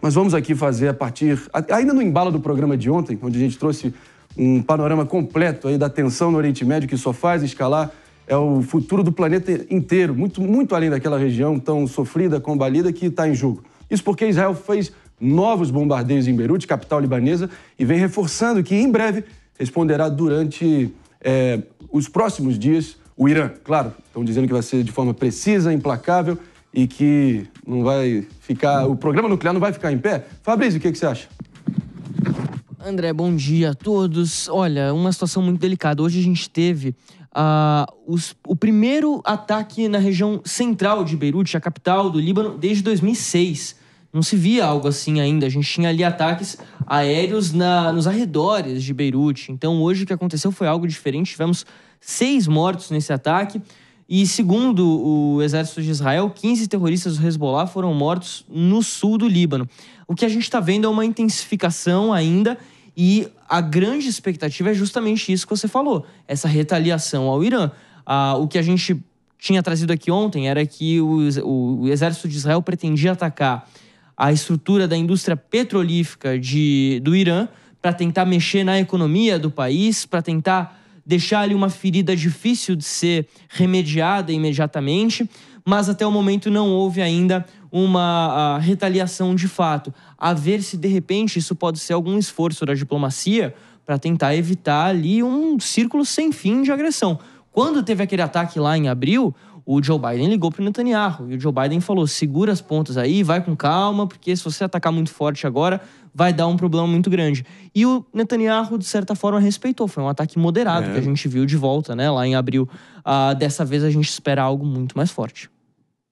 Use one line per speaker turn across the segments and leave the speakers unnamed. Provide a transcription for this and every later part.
Mas vamos aqui fazer a partir, ainda no embalo do programa de ontem, onde a gente trouxe um panorama completo aí da tensão no Oriente Médio que só faz escalar é o futuro do planeta inteiro, muito, muito além daquela região tão sofrida, combalida que está em jogo. Isso porque Israel fez novos bombardeios em Beirute, capital libanesa, e vem reforçando que em breve responderá durante é, os próximos dias o Irã. Claro, estão dizendo que vai ser de forma precisa, implacável e que não vai ficar. O programa nuclear não vai ficar em pé? Fabrício, o que, que você acha?
André, bom dia a todos. Olha, uma situação muito delicada. Hoje a gente teve uh, os, o primeiro ataque na região central de Beirute, a capital do Líbano, desde 2006. Não se via algo assim ainda. A gente tinha ali ataques aéreos na, nos arredores de Beirute. Então, hoje o que aconteceu foi algo diferente. Tivemos seis mortos nesse ataque. E segundo o exército de Israel, 15 terroristas do Hezbollah foram mortos no sul do Líbano. O que a gente está vendo é uma intensificação ainda e a grande expectativa é justamente isso que você falou, essa retaliação ao Irã. Ah, o que a gente tinha trazido aqui ontem era que o, o, o exército de Israel pretendia atacar a estrutura da indústria petrolífica de, do Irã para tentar mexer na economia do país, para tentar deixar ali uma ferida difícil de ser remediada imediatamente, mas até o momento não houve ainda uma ah, retaliação de fato. A ver se de repente isso pode ser algum esforço da diplomacia para tentar evitar ali um círculo sem fim de agressão. Quando teve aquele ataque lá em abril, o Joe Biden ligou para o Netanyahu e o Joe Biden falou: segura as pontas aí, vai com calma, porque se você atacar muito forte agora, vai dar um problema muito grande. E o Netanyahu, de certa forma, respeitou. Foi um ataque moderado é. que a gente viu de volta, né, lá em abril. Ah, dessa vez a gente espera algo muito mais forte.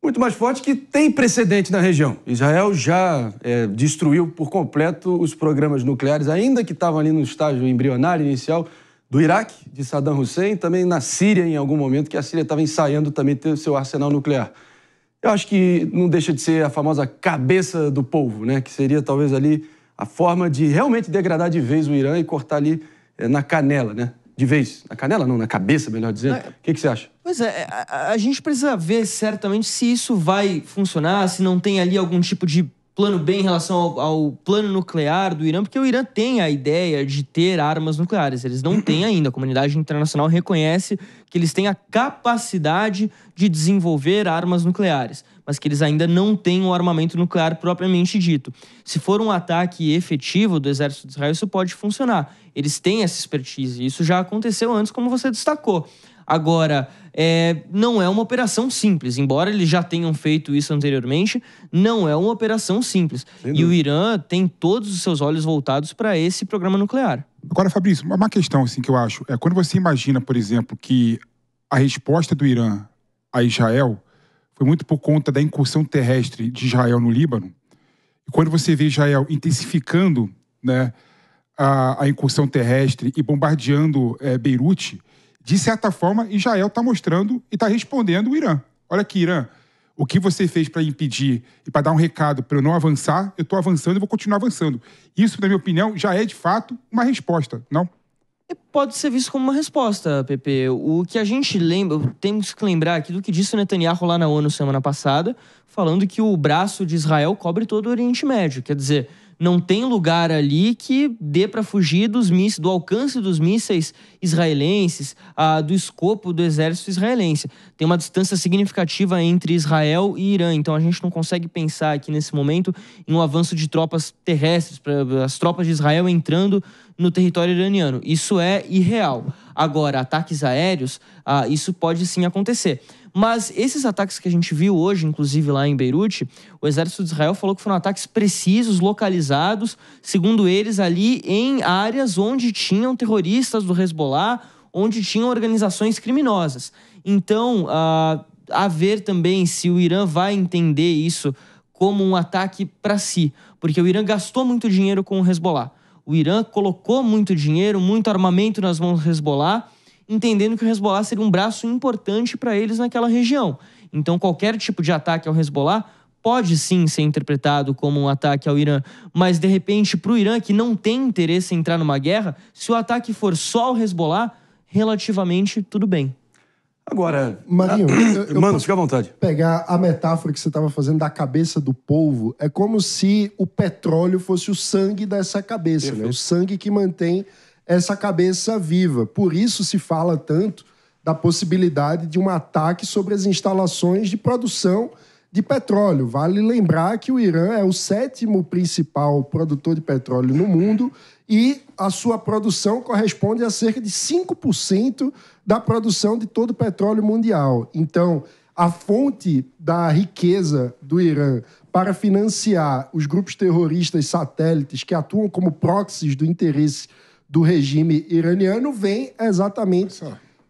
Muito mais forte que tem precedente na região. Israel já é, destruiu por completo os programas nucleares, ainda que estavam ali no estágio embrionário inicial do Iraque, de Saddam Hussein, também na Síria, em algum momento, que a Síria estava ensaiando também ter seu arsenal nuclear. Eu acho que não deixa de ser a famosa cabeça do povo, né? que seria talvez ali a forma de realmente degradar de vez o Irã e cortar ali é, na canela, né? De vez. Na canela, não, na cabeça, melhor dizendo. O que, que você acha?
Pois é, a, a, gente precisa ver certamente se isso vai funcionar, se não tem ali algum tipo de plano B em relação ao, ao, plano nuclear do Irã, porque o Irã tem a ideia de ter armas nucleares. Eles não têm ainda. A comunidade internacional reconhece que eles têm a capacidade de desenvolver armas nucleares, mas que eles ainda não têm o um armamento nuclear propriamente dito. Se for um ataque efetivo do exército de Israel, isso pode funcionar. Eles têm essa expertise. Isso já aconteceu antes, como você destacou. Agora, é, não é uma operação simples, embora eles já tenham feito isso anteriormente, não é uma operação simples. E o Irã tem todos os seus olhos voltados para esse programa nuclear.
Agora, Fabrício, uma questão assim que eu acho é quando você imagina, por exemplo, que a resposta do Irã a Israel foi muito por conta da incursão terrestre de Israel no Líbano. E quando você vê Israel intensificando né, a, a incursão terrestre e bombardeando é, Beirute, de certa forma, Israel está mostrando e está respondendo o Irã. Olha aqui, Irã, o que você fez para impedir e para dar um recado para eu não avançar, eu estou avançando e vou continuar avançando. Isso, na minha opinião, já é de fato uma resposta, não? Pode ser visto como uma resposta, Pepe. O que a gente lembra, temos que lembrar aqui do que disse o
Netanyahu lá na ONU semana passada, falando que o braço de Israel cobre todo o Oriente Médio. Quer dizer, não tem lugar ali que dê para fugir dos mísseis, do alcance dos mísseis israelenses, ah, do escopo do exército israelense. Tem uma distância significativa entre Israel e Irã, então a gente não consegue pensar aqui nesse momento em um avanço de tropas terrestres, pra, as tropas de Israel entrando no território iraniano. Isso é irreal. Agora, ataques aéreos, ah, isso pode sim acontecer. Mas esses ataques que a gente viu hoje, inclusive lá em Beirute, o exército de Israel falou que foram ataques precisos, localizados, segundo eles, ali em áreas onde tinham terroristas do Hezbollah, onde tinham organizações criminosas. Então, uh, a ver também se o Irã vai entender isso como um ataque para si, porque o Irã gastou muito dinheiro com o Hezbollah. O Irã colocou muito dinheiro, muito armamento nas mãos do Hezbollah entendendo que o Hezbollah seria um braço importante para eles naquela região. Então, qualquer tipo de ataque ao Hezbollah pode sim ser interpretado como um ataque ao Irã, mas de repente, para o Irã, que não tem interesse em entrar numa guerra, se o ataque for só ao Hezbollah, relativamente tudo bem.
Agora, Marinho, ah, eu, eu mano, fica à vontade. Pegar a metáfora que você estava fazendo da cabeça do povo é como se o petróleo fosse o sangue dessa cabeça, né? O sangue que mantém essa cabeça viva. Por isso se fala tanto da possibilidade de um ataque sobre as instalações de produção de petróleo. Vale lembrar que o Irã é o sétimo principal produtor de petróleo no mundo e a sua produção corresponde a cerca de 5% da produção de todo o petróleo mundial. Então, a fonte da riqueza do Irã para financiar os grupos terroristas satélites que atuam como proxies do interesse do regime iraniano vem exatamente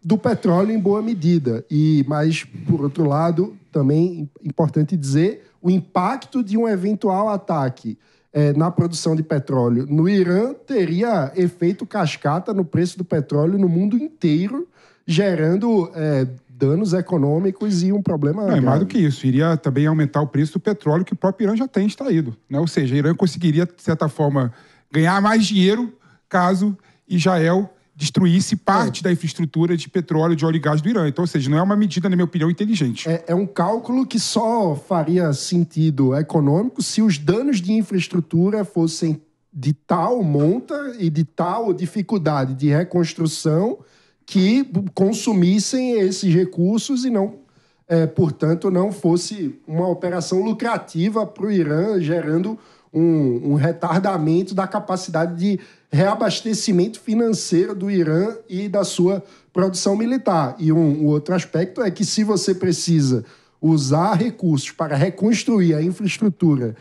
do petróleo em boa medida. E mas por outro lado, também importante dizer o impacto de um eventual ataque é, na produção de petróleo no Irã teria efeito cascata no preço do petróleo no mundo inteiro, gerando é, danos econômicos e um problema. Não, é mais do
que isso, iria também aumentar o preço do petróleo que o próprio Irã já tem
extraído. Né? Ou seja, o Irã
conseguiria, de certa forma, ganhar mais dinheiro caso Israel destruísse é. parte é. da infraestrutura de petróleo, de óleo e gás do Irã. Então, ou seja, não é uma medida, na minha opinião, inteligente. É,
é, um cálculo que só faria sentido econômico se os danos de infraestrutura fossem de tal monta e de tal dificuldade de reconstrução que consumissem esses recursos e não, é, portanto, não fosse uma operação lucrativa para o Irã, gerando um, um retardamento da capacidade de reabastecimento financeiro do Irã e da sua produção militar. E um, um outro aspecto é que se você precisa usar recursos para reconstruir a infraestrutura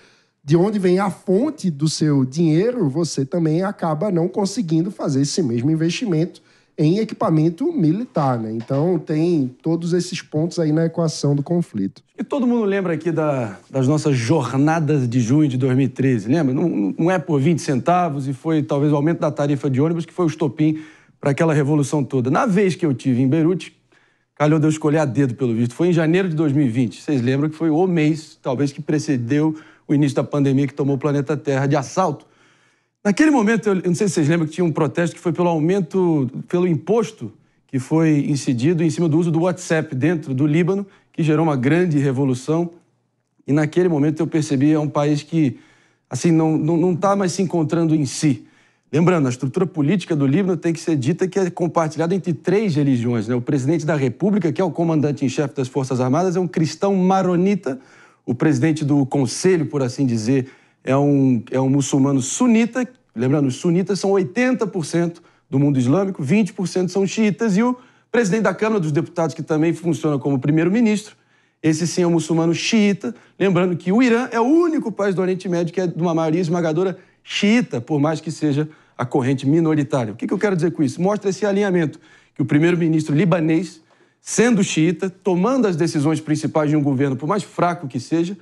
de onde vem a fonte do seu dinheiro, você também acaba não conseguindo fazer esse mesmo investimento em equipamento militar, né? Então tem todos esses pontos aí na equação do conflito.
E todo mundo lembra aqui da, das nossas jornadas de junho de 2013, lembra? Não, não, é por 20 centavos e foi talvez o aumento da tarifa de ônibus que foi o estopim para aquela revolução toda. Na vez que eu tive em Beirute, calhou de eu escolher a dedo, pelo visto, foi em janeiro de 2020. Vocês lembram que foi o mês, talvez, que precedeu o início da pandemia que tomou o planeta Terra de assalto. Naquele momento, eu não sei se vocês lembram que tinha um protesto que foi pelo aumento, pelo imposto que foi incidido em cima do uso do WhatsApp dentro do Líbano, que gerou uma grande revolução. E naquele momento eu percebi é um país que assim não não não está mais se encontrando em si. Lembrando, a estrutura política do Líbano tem que ser dita que é compartilhada entre três religiões. Né? O presidente da República, que é o comandante em chefe das Forças Armadas, é um cristão maronita. O presidente do conselho, por assim dizer, é um, é um muçulmano sunita, lembrando, os sunitas são 80% do mundo islâmico, 20% são xiitas, e o presidente da Câmara dos Deputados, que também funciona como primeiro-ministro, esse sim é um muçulmano xiita, lembrando que o Irã é o único país do Oriente Médio que é de uma maioria esmagadora xiita, por mais que seja a corrente minoritária. O que, que eu quero dizer com isso? Mostra esse alinhamento que o primeiro-ministro libanês, sendo xiita, tomando as decisões principais de um governo, por mais fraco que seja,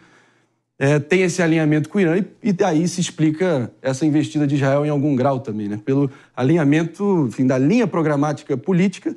é, tem esse alinhamento com o Irã, e, e daí se explica essa investida de Israel em algum grau também, né? pelo alinhamento enfim, da linha programática política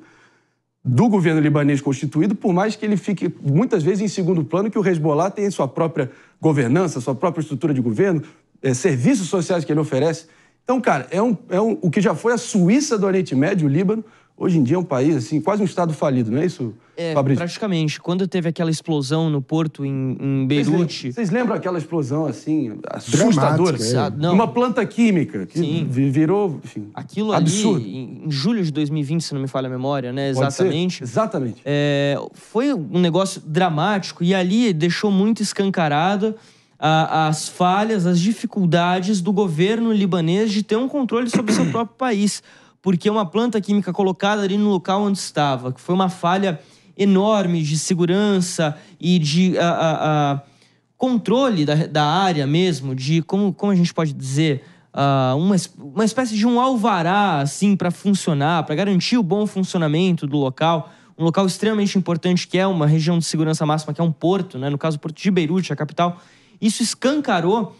do governo libanês constituído, por mais que ele fique muitas vezes em segundo plano, que o Hezbollah tem sua própria governança, sua própria estrutura de governo, é, serviços sociais que ele oferece. Então, cara, é, um, é um, o que já foi a Suíça do Oriente Médio, o Líbano, Hoje em dia é um país, assim, quase um estado falido, não é isso, é, Fabrício?
Praticamente. Quando teve aquela explosão no porto, em, em Beirute...
Vocês lembram aquela explosão, assim, assustadora? É. Não. Uma
planta química que Sim.
virou, enfim,
Aquilo absurdo. ali, em, julho de 2020, se não me falha a memória, né? Exatamente. Exatamente. É, foi um negócio dramático e ali deixou muito escancarada as falhas, as dificuldades do governo libanês de ter um controle sobre seu próprio país porque é uma planta química colocada ali no local onde estava, que foi uma falha enorme de segurança e de a, ah, a, ah, a ah, controle da, da, área mesmo, de como, como a gente pode dizer, uma, uma espécie de um alvará assim para funcionar, para garantir o bom funcionamento do local. Um local extremamente importante que é uma região de segurança máxima, que é um porto, né? no caso, o Porto de Beirute, a capital. Isso escancarou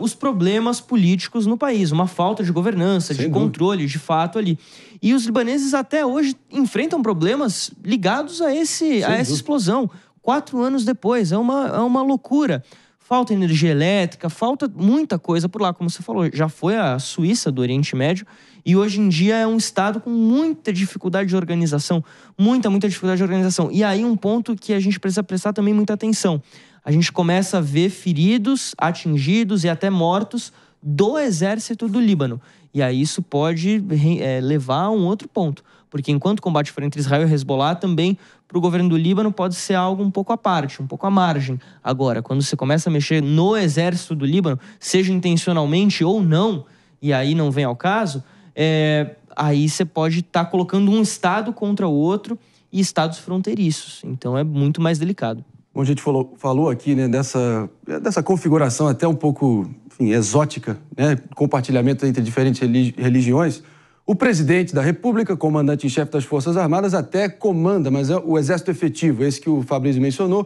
os problemas políticos no país, uma falta de governança, Sem de dúvida. controle, de fato ali. E os libaneses até hoje enfrentam problemas ligados a, esse, a essa dúvida. explosão. Quatro anos depois, é uma, é uma loucura. Falta energia elétrica, falta muita coisa por lá, como você falou. Já foi a Suíça do Oriente Médio e hoje em dia é um estado com muita dificuldade de organização, muita, muita dificuldade de organização. E aí um ponto que a gente precisa prestar também muita atenção a gente começa a ver feridos, atingidos e até mortos do exército do Líbano. E aí isso pode é, levar a um outro ponto, porque enquanto o combate for entre Israel e Hezbollah, também para o governo do Líbano pode ser algo um pouco à parte, um pouco à margem. Agora, quando você começa a mexer no exército do Líbano, seja intencionalmente ou não, e aí não vem ao caso, é, aí você pode estar tá colocando um Estado contra o outro e estados fronteiriços. Então é muito mais delicado.
Bom, a gente falou, falou aqui né, dessa, dessa configuração até um pouco enfim, exótica, né, compartilhamento entre diferentes religiões. O presidente da República, comandante em chefe das Forças Armadas, até comanda, mas é o exército efetivo, esse que o Fabrício mencionou,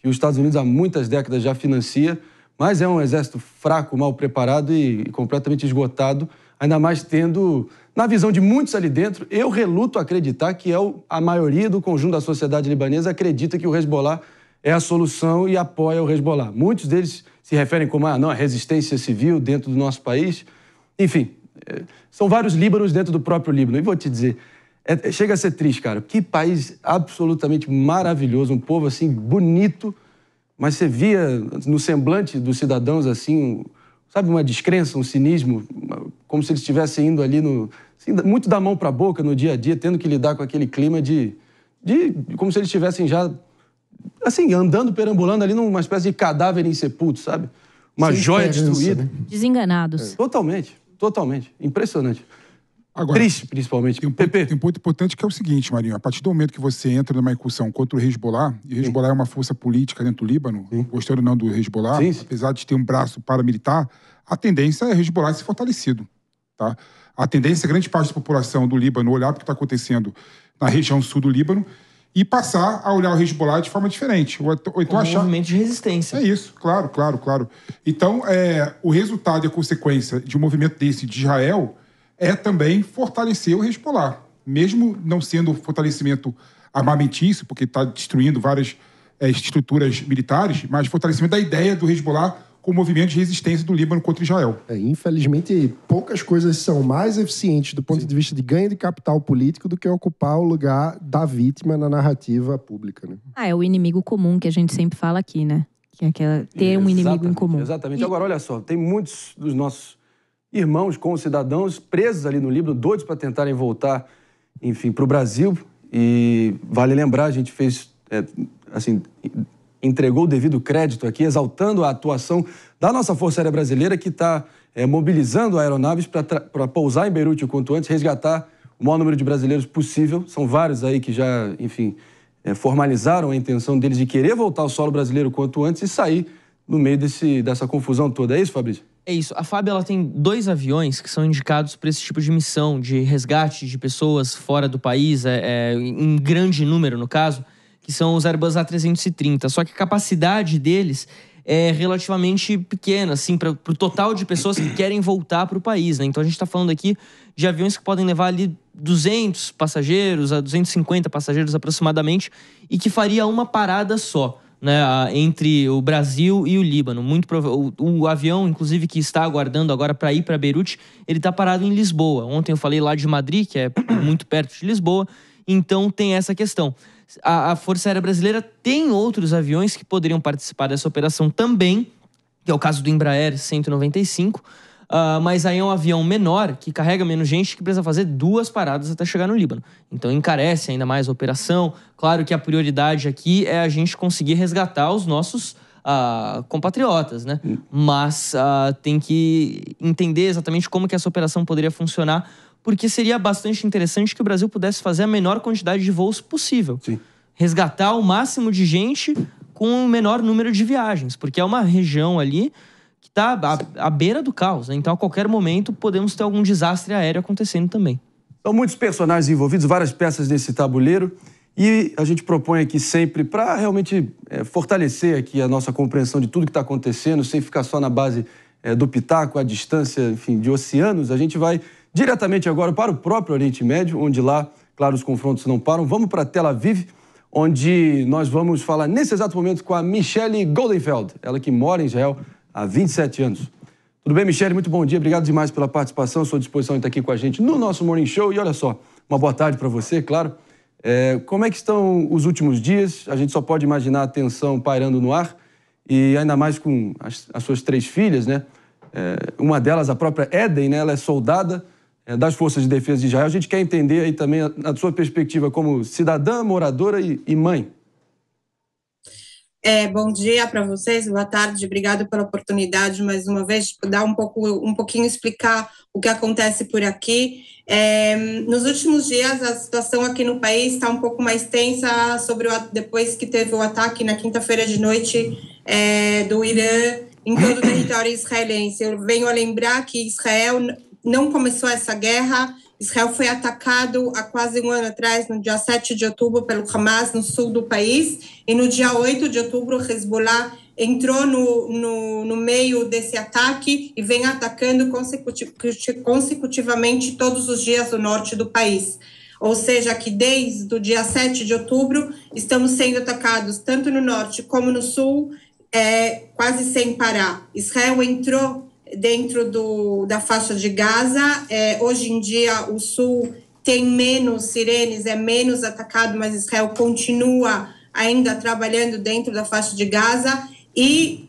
que os Estados Unidos há muitas décadas já financia, mas é um exército fraco, mal preparado e, e completamente esgotado, ainda mais tendo, na visão de muitos ali dentro, eu reluto acreditar que é o, a maioria do conjunto da sociedade libanesa acredita que o Hezbollah é a solução e apoia o Hezbollah. Muitos deles se referem como ah, não, a resistência civil dentro do nosso país. Enfim, é, são vários Líbanos dentro do próprio Líbano. E vou te dizer, é, é, chega a ser triste, cara. Que país absolutamente maravilhoso, um povo assim bonito, mas você via no semblante dos cidadãos assim, sabe, uma descrença, um cinismo, como se eles estivessem indo ali no assim, muito da mão para a boca no dia a dia, tendo que lidar com aquele clima de, de como se eles estivessem já assim, andando, perambulando ali numa espécie de cadáver insepulto, sabe? Uma Sem joia destruída. Né? Desenganados. É. Totalmente, totalmente. Impressionante. Agora, Triste, principalmente. Tem um, ponto, tem
um, ponto, importante que é o seguinte, Marinho. A partir do momento que você entra numa incursão contra o Hezbollah, e Hezbollah é uma força política dentro do Líbano, sim. gostando ou não do Hezbollah, sim, apesar de ter um braço paramilitar, a tendência é o Hezbollah ser fortalecido. Tá? A tendência é grande parte da população do Líbano olhar para o que está acontecendo na região sul do Líbano e passar a olhar o Hezbollah de forma diferente. Ou, então, ou então um achar... movimento de resistência. É isso, claro, claro, claro. Então, é, o resultado e a consequência de um movimento desse de Israel é também fortalecer o Hezbollah. Mesmo não sendo um fortalecimento armamentício, porque está destruindo várias é, estruturas militares, mas fortalecimento da ideia do Hezbollah com o movimento de resistência do Líbano contra Israel.
É, infelizmente, poucas coisas são mais eficientes do ponto Sim. de vista de ganho de capital político do que ocupar o lugar da vítima na narrativa pública. Né?
Ah, é o inimigo comum que a gente sempre fala aqui, né? Que é aquela, ter um inimigo em comum. Exatamente.
E... Agora, olha só, tem muitos dos nossos irmãos com cidadãos presos ali no Líbano, doidos para tentarem voltar, enfim, para o Brasil. E vale lembrar, a gente fez, é, assim, entregou o devido crédito aqui, exaltando a atuação da nossa Força Aérea Brasileira, que está é, mobilizando aeronaves para pousar em Beirute o quanto antes, resgatar o maior número de brasileiros possível. São vários aí que já, enfim, é, formalizaram a intenção deles de querer voltar ao solo brasileiro o quanto antes e sair no meio desse, dessa confusão toda. É isso, Fabrício? É isso. A
FAB ela tem dois aviões que são indicados para esse tipo de missão de resgate de pessoas fora do país, é, é, em grande número, no caso que são os Airbus A330. Só que a capacidade deles é relativamente pequena, assim, para o total de pessoas que querem voltar para o país, né? Então a gente está falando aqui de aviões que podem levar ali 200 passageiros a 250 passageiros aproximadamente e que faria uma parada só. Né, entre o Brasil e o Líbano. Muito o, o avião, inclusive, que está aguardando agora para ir para Beirute, ele está parado em Lisboa. Ontem eu falei lá de Madrid, que é muito perto de Lisboa, então tem essa questão a, a Força Aérea Brasileira tem outros aviões que poderiam participar dessa operação também, que é o caso do Embraer 195. Uh, ah, mas aí é um avião menor que carrega menos gente que precisa fazer duas paradas até chegar no Líbano. Então encarece ainda mais a operação. Claro que a prioridade aqui é a gente conseguir resgatar os nossos uh, compatriotas, né? Hum. Mas uh, tem que entender exatamente como que essa operação poderia funcionar porque seria bastante interessante que o Brasil pudesse fazer a menor quantidade de voos possível. Sim. Resgatar o máximo de gente com o menor número de viagens, porque é uma região ali que está à, à, beira do caos. Né? Então, a qualquer momento, podemos ter algum desastre aéreo acontecendo também. São
então, muitos personagens envolvidos, várias peças nesse tabuleiro. E a gente propõe aqui sempre para realmente é, fortalecer aqui a nossa compreensão de tudo que está acontecendo, sem ficar só na base é, do pitaco, à distância, enfim, de oceanos, a gente vai diretamente agora para o próprio Oriente Médio, onde lá, claro, os confrontos não param. Vamos para Tel Aviv, onde nós vamos falar nesse exato momento com a Michelle Goldenfeld, ela que mora em Israel há 27 anos. Tudo bem, Michelle? Muito bom dia. Obrigado demais pela participação, sua disposição de estar aqui com a gente no nosso Morning Show. E olha só, uma boa tarde para você, claro. É, como é que estão os últimos dias? A gente só pode imaginar a tensão pairando no ar, e ainda mais com as, as suas três filhas, né? É, uma delas, a própria Eden, né? Ela é soldada, é, das Forças de Defesa de Israel, a gente quer entender aí também a, a sua perspectiva como cidadã, moradora e, e mãe.
É, bom dia para vocês, boa tarde, obrigado pela oportunidade mais uma vez de dar um pouco, um pouquinho explicar o que acontece por aqui. É, nos últimos dias a situação aqui no país está um pouco mais tensa sobre o, depois que teve o ataque na quinta-feira de noite é, do Irã em todo o território israelense. Eu venho a lembrar que Israel não começou essa guerra. Israel foi atacado há quase um ano atrás, no dia 7 de outubro, pelo Hamas, no sul do país. E no dia 8 de outubro, o Hezbollah entrou no, no, no, meio desse ataque e vem atacando consecutiv consecutivamente todos os dias o norte do país. Ou seja, que desde o dia 7 de outubro estamos sendo atacados tanto no norte como no sul, é, quase sem parar. Israel entrou dentro do, da faixa de Gaza. É, hoje em dia, o sul tem menos sirenes, é menos atacado, mas Israel continua ainda trabalhando dentro da faixa de Gaza. E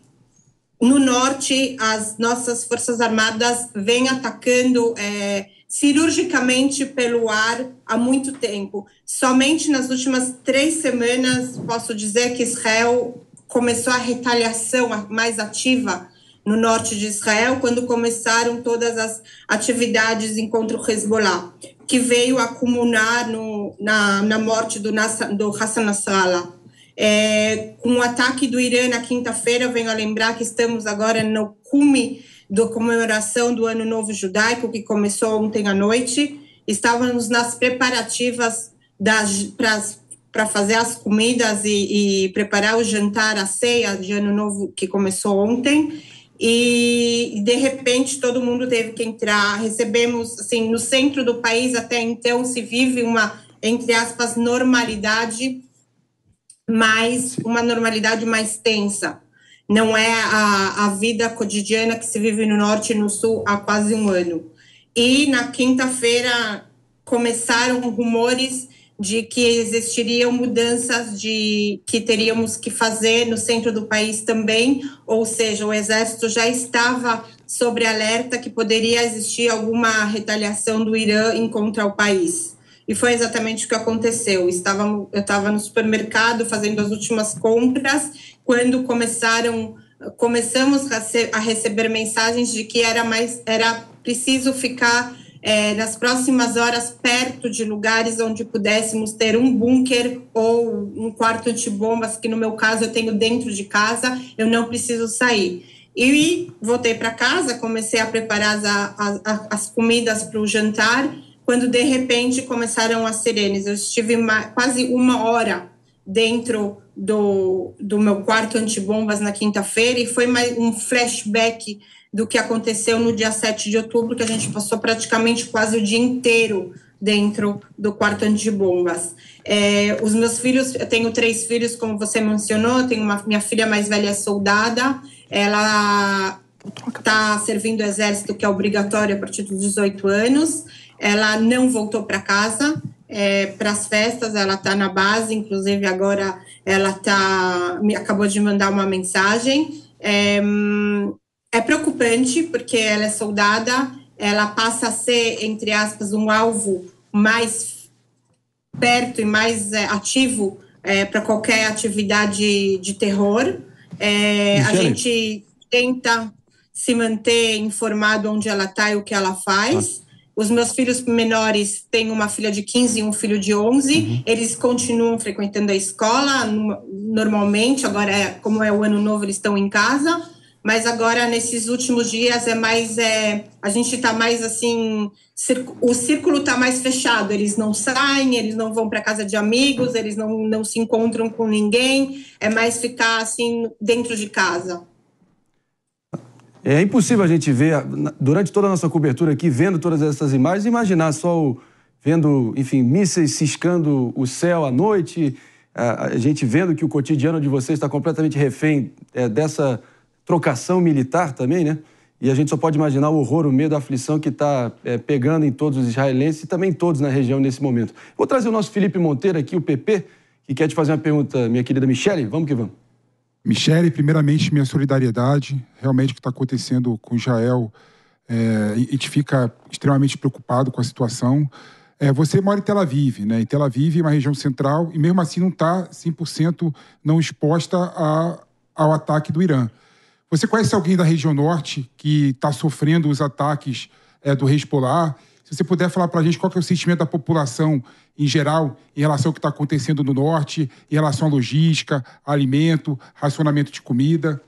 no norte, as nossas Forças Armadas vêm atacando. É, cirurgicamente pelo ar há muito tempo. Somente nas últimas três semanas posso dizer que Israel começou a retaliação mais ativa no norte de Israel, quando começaram todas as atividades contra o Hezbollah, que veio acumular no, na, na morte do, do Hassan Nasrallah. É, com o ataque do Irã na quinta-feira, venho a lembrar que estamos agora no cume da comemoração do Ano Novo Judaico, que começou ontem à noite. Estávamos nas preparativas para fazer as comidas e, e preparar o jantar, a ceia de Ano Novo, que começou ontem e de repente todo mundo teve que entrar. Recebemos, assim, no centro do país até então se vive uma, entre aspas, normalidade, mas uma normalidade mais tensa. Não é a, a vida cotidiana que se vive no norte e no sul há quase um ano. E na quinta-feira começaram rumores de que existiriam mudanças de que teríamos que fazer no centro do país também, ou seja, o exército já estava sobre alerta que poderia existir alguma retaliação do Irã em contra o país. E foi exatamente o que aconteceu. Estava, eu estava no supermercado fazendo as últimas compras quando começaram começamos a, receber mensagens de que era mais era preciso ficar é, nas próximas horas perto de lugares onde pudéssemos ter um bunker ou um quarto de bombas, que no meu caso eu tenho dentro de casa, eu não preciso sair. E voltei para casa, comecei a preparar as, as, as comidas para o jantar, quando de repente começaram as sirenes. Eu estive uma, quase uma hora dentro do, do meu quarto antibombas na quinta-feira e foi mais um flashback do que aconteceu no dia 7 de outubro, que a gente passou praticamente quase o dia inteiro dentro do quarto antibombas. É, os meus filhos, eu tenho três filhos, como você mencionou, tenho uma, minha filha mais velha é soldada, ela está servindo o exército, que é obrigatório a partir dos 18 anos, ela não voltou para casa, é, para as festas, ela está na base, inclusive agora ela tá, me acabou de mandar uma mensagem, é, é preocupante porque ela é soldada, ela passa a ser, entre aspas, um alvo mais perto e mais é, ativo é, para qualquer atividade de terror. É, a gente tenta se manter informado onde ela está e o que ela faz. Ah. Os meus filhos menores têm uma filha de 15 e um filho de 11. Uhum. Eles continuam frequentando a escola normalmente. Agora, é, como é o ano novo, eles estão em casa mas agora nesses últimos dias é mais é, a gente está mais assim o círculo está mais fechado eles não saem eles não vão para casa de amigos eles não, não se encontram com ninguém é mais ficar assim dentro de casa
é impossível a gente ver durante toda a nossa cobertura aqui vendo todas essas imagens imaginar só o, vendo enfim mísseis ciscando o céu à noite a, a gente vendo que o cotidiano de vocês está completamente refém é, dessa trocação militar também, né? E a gente só pode imaginar o horror, o medo, a aflição que está é, pegando em todos os israelenses e também todos na região nesse momento. Vou trazer o nosso Felipe Monteiro aqui, o PP, que quer te fazer uma pergunta, minha querida Michele. Vamos que vamos.
Michele, primeiramente, minha solidariedade. Realmente, o que está acontecendo com Israel, é, a gente fica extremamente preocupado com a situação. É, você mora em Tel Aviv, né? Em Tel Aviv é uma região central e, mesmo assim, não está 100% não exposta a, ao ataque do Irã. Você conhece alguém da região norte que está sofrendo os ataques é, do reis polar? Se você puder falar para a gente qual é o sentimento da população em geral em relação ao que está acontecendo no norte, em relação à logística, alimento,
racionamento de comida.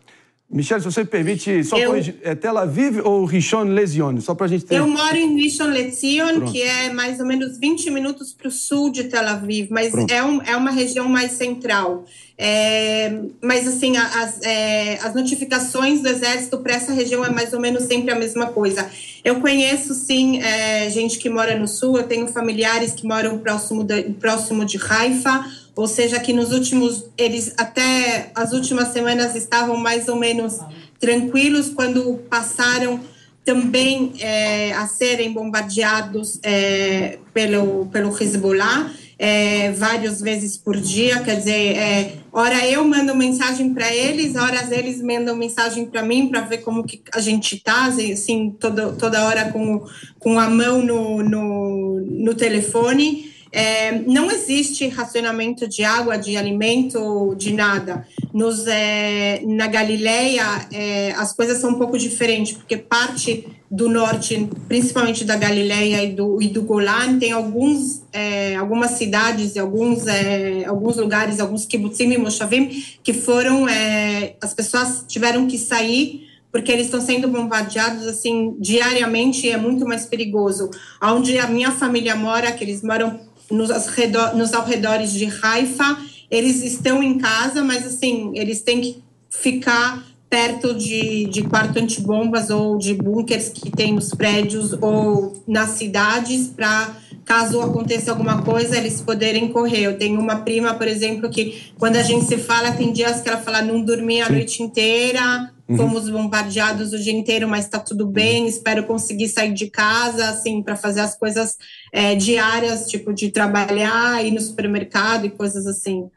Michelle, se você permite, só eu, corrigir, é Tel Aviv ou Rishon Lezion? Só para a gente ter... Eu moro
em Rishon Lezion, Pronto. que é mais ou menos 20 minutos para o sul de Tel Aviv, mas é, um, é, uma região mais central. É, mas, assim, as, é, as notificações do exército para essa região é mais ou menos sempre a mesma coisa. Eu conheço, sim, é, gente que mora no sul, eu tenho familiares que moram próximo de, próximo de Haifa, ou seja, que nos últimos, eles até as últimas semanas estavam mais ou menos tranquilos quando passaram também é, a serem bombardeados é, pelo, pelo Hezbollah é, várias vezes por dia, quer dizer, é, hora eu mando mensagem para eles, horas eles mandam mensagem para mim para ver como que a gente está assim, toda, toda hora com, com a mão no, no, no telefone, é, não existe racionamento de água, de alimento, de nada. Nos, é, na Galileia, é, as coisas são um pouco diferentes, porque parte do norte, principalmente da Galileia e do, e do Golan, tem alguns, é, algumas cidades e alguns, é, alguns lugares, alguns kibbutzim e moshavim, que foram, é, as pessoas tiveram que sair porque eles estão sendo bombardeados assim diariamente e é muito mais perigoso. Onde a minha família mora, que eles moram nos, arredor, nos arredores de Haifa, eles estão em casa, mas assim, eles têm que ficar perto de, de quarto antibombas ou de bunkers que tem nos prédios ou nas cidades para caso aconteça alguma coisa eles poderem correr. Eu tenho uma prima, por exemplo, que quando a gente se fala tem dias que ela fala não dormir a noite inteira, Uhum. Fomos bombardeados o dia inteiro, mas está tudo bem. Uhum. Espero conseguir sair de casa, assim, para fazer as coisas é, diárias, tipo de trabalhar, ir no supermercado e coisas assim.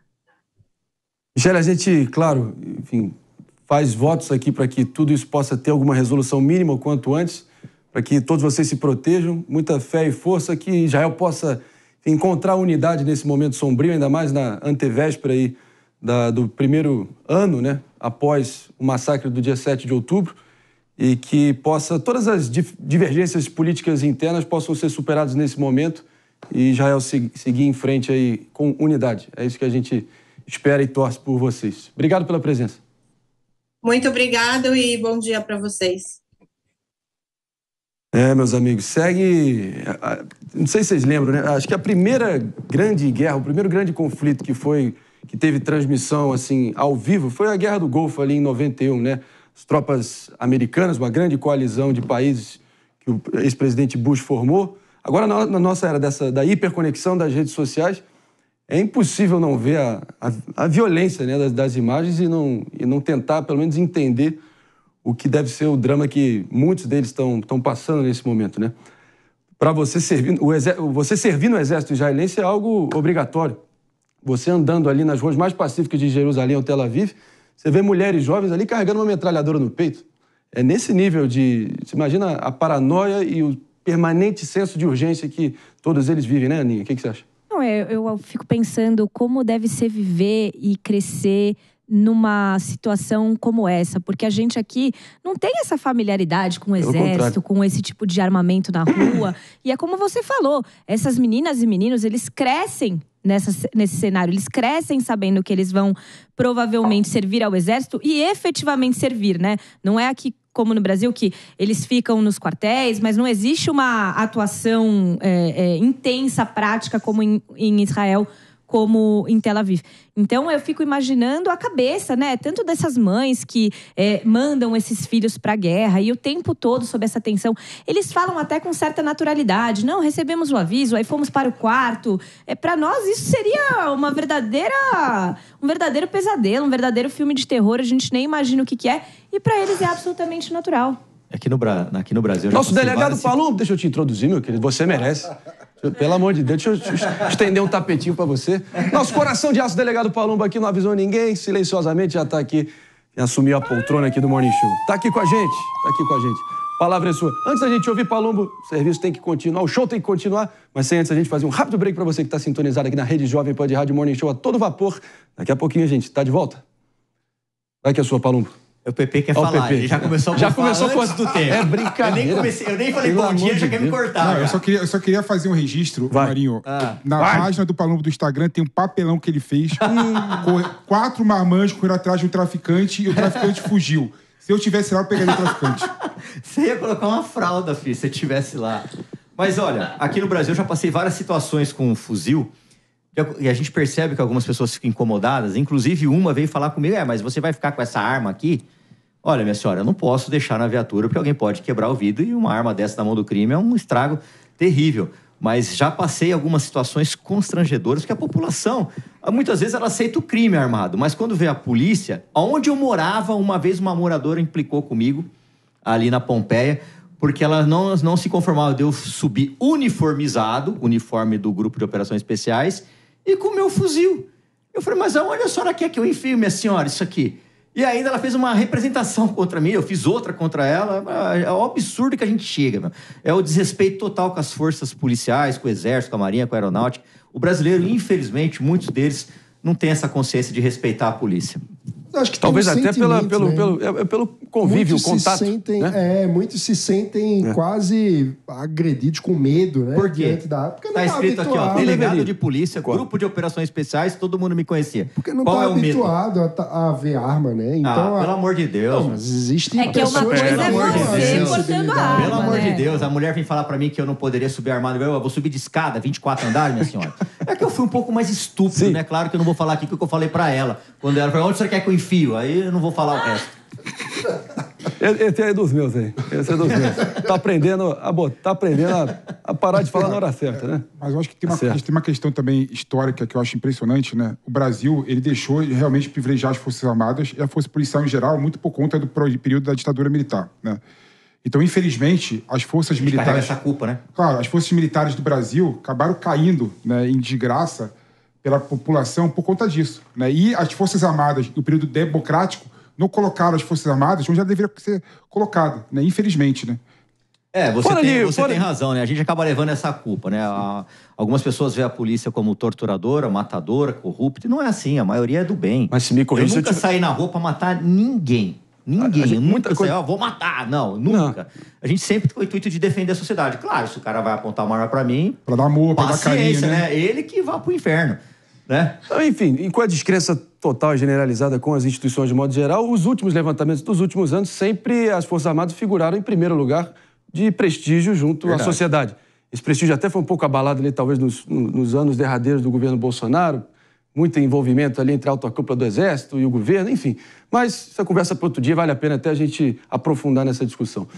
Michele, a gente, claro, enfim, faz votos aqui para que tudo isso possa ter alguma resolução mínima o quanto antes, para que todos vocês se protejam. Muita fé e força que Israel possa encontrar unidade nesse momento sombrio, ainda mais na antevéspera aí da, do primeiro ano, né, após o massacre do dia 7 de outubro, e que possa todas as divergências políticas internas possam ser superadas nesse momento e Israel seguir em frente aí com unidade. É isso que a gente espera e torce por vocês. Obrigado pela presença.
Muito obrigado e bom dia para vocês.
É, meus amigos, segue. Não sei se vocês lembram, né? Acho que a primeira grande guerra, o primeiro grande conflito que foi que teve transmissão assim ao vivo foi a Guerra do Golfo ali em 91, né? As tropas americanas, uma grande coalizão de países que o ex-presidente Bush formou. Agora, na, nossa era dessa, da hiperconexão das redes sociais, é impossível não ver a, a, a violência né, das, das, imagens e não, e não tentar, pelo menos, entender o que deve ser o drama que muitos deles estão passando nesse momento. Né? Para você servir, o você servir no exército israelense é algo obrigatório. Você andando ali nas ruas mais pacíficas de Jerusalém ou Tel Aviv, você vê mulheres jovens ali carregando uma metralhadora no peito. É nesse nível de. Você imagina a paranoia e o permanente senso de urgência que todos eles vivem, né, Aninha? O que, que você acha?
Não, é, eu, eu fico pensando como deve ser viver e crescer numa situação como essa, porque a gente aqui não tem essa familiaridade com o exército, com esse tipo de armamento na rua. e é como você falou, essas meninas e meninos, eles crescem nessa, nesse cenário, eles crescem sabendo que eles vão provavelmente servir ao exército e efetivamente servir, né? Não é aqui como no Brasil, que eles ficam nos quartéis, mas não existe uma atuação é, é, intensa, prática, como em, em Israel, como em Tel Aviv. Então eu fico imaginando a cabeça, né? Tanto dessas mães que é, mandam esses filhos para a guerra e o tempo todo sob essa tensão. Eles falam até com certa naturalidade. Não, recebemos o aviso, aí fomos para o quarto. É para nós isso seria uma verdadeira, um verdadeiro pesadelo, um verdadeiro filme de terror. A gente nem imagina o que, que é. E para eles é absolutamente natural.
Aqui no, aqui no Brasil. Nosso delegado várias...
falou, deixa eu te introduzir, meu querido, você merece. Pelo amor de Deus, deixa eu estender um tapetinho para você. Nosso coração de aço delegado Palumbo aqui não avisou ninguém, silenciosamente já está aqui, já assumiu a poltrona aqui do Morning Show. Está aqui com a gente, está aqui com a gente. Palavra é sua. Antes da gente ouvir Palumbo, o serviço tem que continuar, o show tem que continuar, mas sem antes a gente fazer um rápido break para você que está sintonizado aqui na Rede Jovem Pan de Rádio Morning Show a todo vapor. Daqui a pouquinho a gente está de volta. Vai que é sua, Palumbo. É o PP quer Ó, falar, ele já começou a Já começou antes... do tempo? É brincadeira. Eu nem,
comecei, eu nem falei Pelo bom dia, já quer me cortar. Não, eu, só
queria, eu só queria fazer um registro, Vai. Marinho. Ah. Na Vai. página do Palumbo do Instagram tem um papelão que ele fez com quatro marmanjos correndo atrás de um traficante e o traficante fugiu. Se eu tivesse lá, eu pegaria o traficante. Você ia colocar uma
fralda, filho, se eu tivesse lá. Mas olha, aqui no Brasil eu já passei várias situações com um fuzil e a gente percebe que algumas pessoas ficam incomodadas. Inclusive, uma veio falar comigo: é, mas você vai ficar com essa arma aqui? Olha, minha senhora, eu não posso deixar na viatura porque alguém pode quebrar o vidro e uma arma dessa na mão do crime é um estrago terrível. Mas já passei algumas situações constrangedoras que a população, muitas vezes, ela aceita o crime armado, mas quando vê a polícia, onde eu morava, uma vez uma moradora implicou comigo ali na Pompeia, porque ela não, não se conformava de eu subir uniformizado, uniforme do Grupo de Operações Especiais, e com o meu fuzil. Eu falei, mas aonde a senhora quer que eu enfio, minha senhora, isso aqui? E ainda ela fez uma representação contra mim, eu fiz outra contra ela. É, é o absurdo que a gente chega. Meu. É o desrespeito total com as forças policiais, com o exército, com a marinha, com a aeronáutica. O brasileiro, infelizmente, muitos deles não tem essa consciência de respeitar a polícia
acho que Talvez até pela, pelo, né? pelo, é, é pelo convívio, muitos contato. Se né? sentem, né? É, muitos se sentem é. quase agredidos com medo, né? Por quê? Da... Porque tá é escrito tá aqui, ó, né, delegado de
polícia, Qual? grupo de operações especiais, todo mundo me conhecia. Porque não Qual tá é habituado
a, a, ver arma, né? Ah, então, ah, a... pelo
amor de Deus. Não, mas existe É que é uma coisa é você portando arma, Pelo amor né? de Deus, a mulher vem falar pra mim que eu não poderia subir armado. Eu vou subir de escada, 24 andares, minha senhora. É fui um pouco mais estúpido, Sim. né? Claro que eu não vou falar aqui o que eu falei para ela. Quando ela falou, onde você quer que eu enfio? Aí
eu não vou falar o resto.
Esse é dos meus hein? Esse é dos meus. Tá aprendendo a, tá aprendendo a, a parar de falar na hora certa, né? Mas eu
acho que tem tá uma, certo. tem uma questão também histórica que eu acho impressionante, né? O Brasil, ele deixou realmente privilegiar as Forças Armadas e a Força Policial em geral muito por conta do período da ditadura militar, né? Então, infelizmente, as forças Eles militares. essa culpa, né? Claro, as forças militares do Brasil acabaram caindo né, em desgraça pela população por conta disso. Né? E as forças armadas no período democrático não colocaram as forças armadas onde já deveria ser colocado né? Infelizmente, né?
É, você, tem, ali, você tem razão, né? A gente acaba levando essa culpa, né? A, algumas pessoas veem a polícia como torturadora, matadora, corrupta, e não é assim, a maioria é do bem. Mas se me corrija... Eu nunca te... saí na rua pra matar ninguém. Ninguém. Gente, muita coisa... Assim, vou matar. Não, nunca. Não. A gente sempre tem o intuito de defender a sociedade. Claro, se o cara vai apontar uma arma pra mim... Pra dar amor, pra dar carinho, né? né?
Ele que vá pro inferno, né? Então, enfim, enquanto com a descrença total e generalizada com as instituições de modo geral, os últimos levantamentos dos últimos anos, sempre as Forças Armadas figuraram em primeiro lugar de prestígio junto Verdade. à sociedade. Esse prestígio até foi um pouco abalado ali, talvez, nos, nos anos derradeiros do governo Bolsonaro, muito envolvimento ali entre a alta cúpula do Exército e o governo, enfim. Mas essa conversa para outro dia vale a pena até a gente aprofundar nessa discussão.